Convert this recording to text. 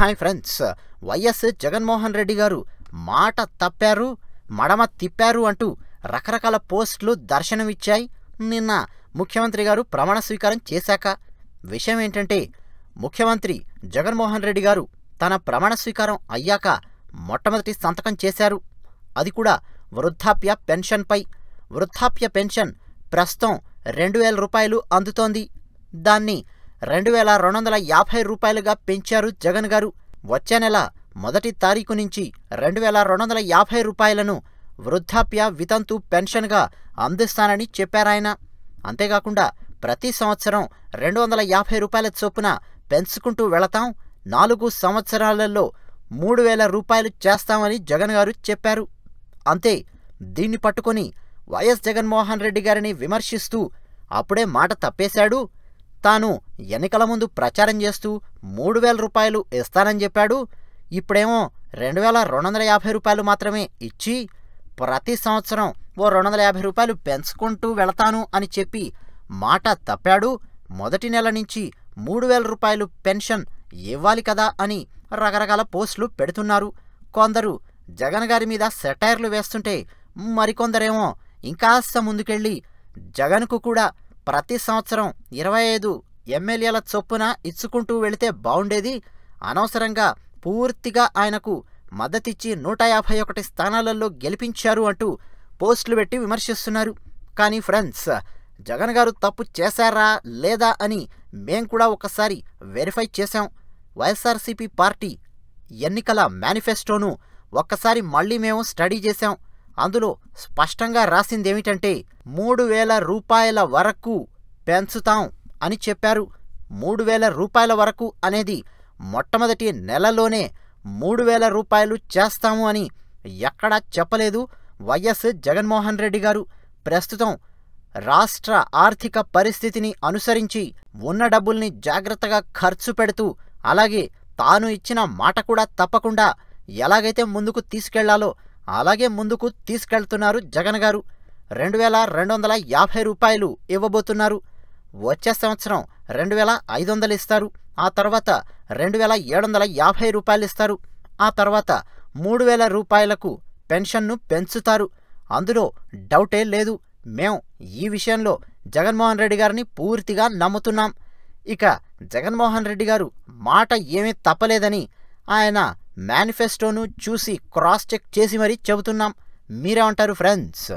hi friends YS Jaganmohan Reddy గారు మాట తప్పారు మడమ తిప్పారు అంటూ రకరకాల పోస్టులు దర్శనమిచ్చాయి నిన్న ముఖ్యమంత్రి గారు ప్రమాణ స్వీకారం చేశాక విషయం ఏంటంటే ముఖ్యమంత్రి జగన్మోహన్ రెడ్డి గారు తన ప్రమాణ స్వీకారం అయ్యాక మొట్టమొదటి సంతకం చేశారు అది కూడా వృద్ధాప్య పెన్షన్పై వృద్ధాప్య పెన్షన్ ప్రస్తుతం రెండు వేల రూపాయలు అందుతోంది దాన్ని రెండు వేల రెండు వందల యాభై రూపాయలుగా పెంచారు జగన్ గారు వచ్చే నెల మొదటి తారీఖు నుంచి రెండు వేల రెండు వందల యాభై రూపాయలను వృద్ధాప్య వితంతు పెన్షన్గా అందిస్తానని చెప్పారాయన అంతేకాకుండా ప్రతి సంవత్సరం రెండు వందల యాభై రూపాయల చొప్పున పెంచుకుంటూ వెళతాం నాలుగు సంవత్సరాలలో మూడు వేల రూపాయలు చేస్తామని జగన్ గారు చెప్పారు అంతే దీన్ని పట్టుకొని వైఎస్ జగన్మోహన్ రెడ్డి గారిని విమర్శిస్తూ అప్పుడే మాట తప్పేశాడు తాను ఎన్నికల ముందు ప్రచారం చేస్తూ మూడు వేల రూపాయలు ఇస్తానని చెప్పాడు ఇప్పుడేమో రెండు వేల రెండు వందల యాభై రూపాయలు మాత్రమే ఇచ్చి ప్రతి సంవత్సరం ఓ రెండు వందల యాభై రూపాయలు పెంచుకుంటూ వెళతాను అని చెప్పి మాట తప్పాడు మొదటి నెల నుంచి మూడు వేల రూపాయలు పెన్షన్ ఇవ్వాలి కదా అని రకరకాల పోస్టులు పెడుతున్నారు కొందరు జగన్ గారి మీద సెటైర్లు వేస్తుంటే మరికొందరేమో ఇంకాస్త ముందుకెళ్ళి జగన్కు కూడా ప్రతి సంవత్సరం ఇరవై ఐదు ఎమ్మెల్యేల చొప్పున ఇచ్చుకుంటూ వెళితే బాగుండేది అనవసరంగా పూర్తిగా ఆయనకు మద్దతిచ్చి నూట యాభై ఒకటి స్థానాలలో గెలిపించారు అంటూ పోస్టులు పెట్టి విమర్శిస్తున్నారు కానీ ఫ్రెండ్స్ జగన్ గారు తప్పు చేశారా లేదా అని మేం కూడా ఒకసారి వెరిఫై చేశాం వైఎస్ఆర్సీపీ పార్టీ ఎన్నికల మేనిఫెస్టోను ఒక్కసారి మళ్ళీ మేము స్టడీ చేశాం అందులో స్పష్టంగా రాసిందేమిటంటే మూడు వేల రూపాయల వరకు పెంచుతాం అని చెప్పారు మూడు వేల రూపాయల వరకు అనేది మొట్టమొదటి నెలలోనే మూడు వేల రూపాయలు చేస్తాము అని ఎక్కడా చెప్పలేదు వైఎస్ జగన్మోహన్ రెడ్డి గారు ప్రస్తుతం రాష్ట్ర ఆర్థిక పరిస్థితిని అనుసరించి ఉన్న డబ్బుల్ని జాగ్రత్తగా ఖర్చు పెడుతూ అలాగే తాను ఇచ్చిన మాట కూడా తప్పకుండా ఎలాగైతే ముందుకు తీసుకెళ్లాలో అలాగే ముందుకు తీసుకెళ్తున్నారు జగన్ గారు రెండు వేల రెండు వందల యాభై రూపాయలు ఇవ్వబోతున్నారు వచ్చే సంవత్సరం రెండు వేల ఐదు వందలు ఇస్తారు ఆ తర్వాత రెండు వేల ఏడు వందల యాభై రూపాయలు ఇస్తారు ఆ తర్వాత మూడు వేల రూపాయలకు పెన్షన్ను పెంచుతారు అందులో డౌటే లేదు మేం ఈ విషయంలో జగన్మోహన్ రెడ్డి గారిని పూర్తిగా నమ్ముతున్నాం ఇక జగన్మోహన్ రెడ్డి గారు మాట ఏమీ తప్పలేదని ఆయన మేనిఫెస్టోను చూసి క్రాస్ చెక్ చేసి మరీ చెబుతున్నాం మీరేమంటారు ఫ్రెండ్స్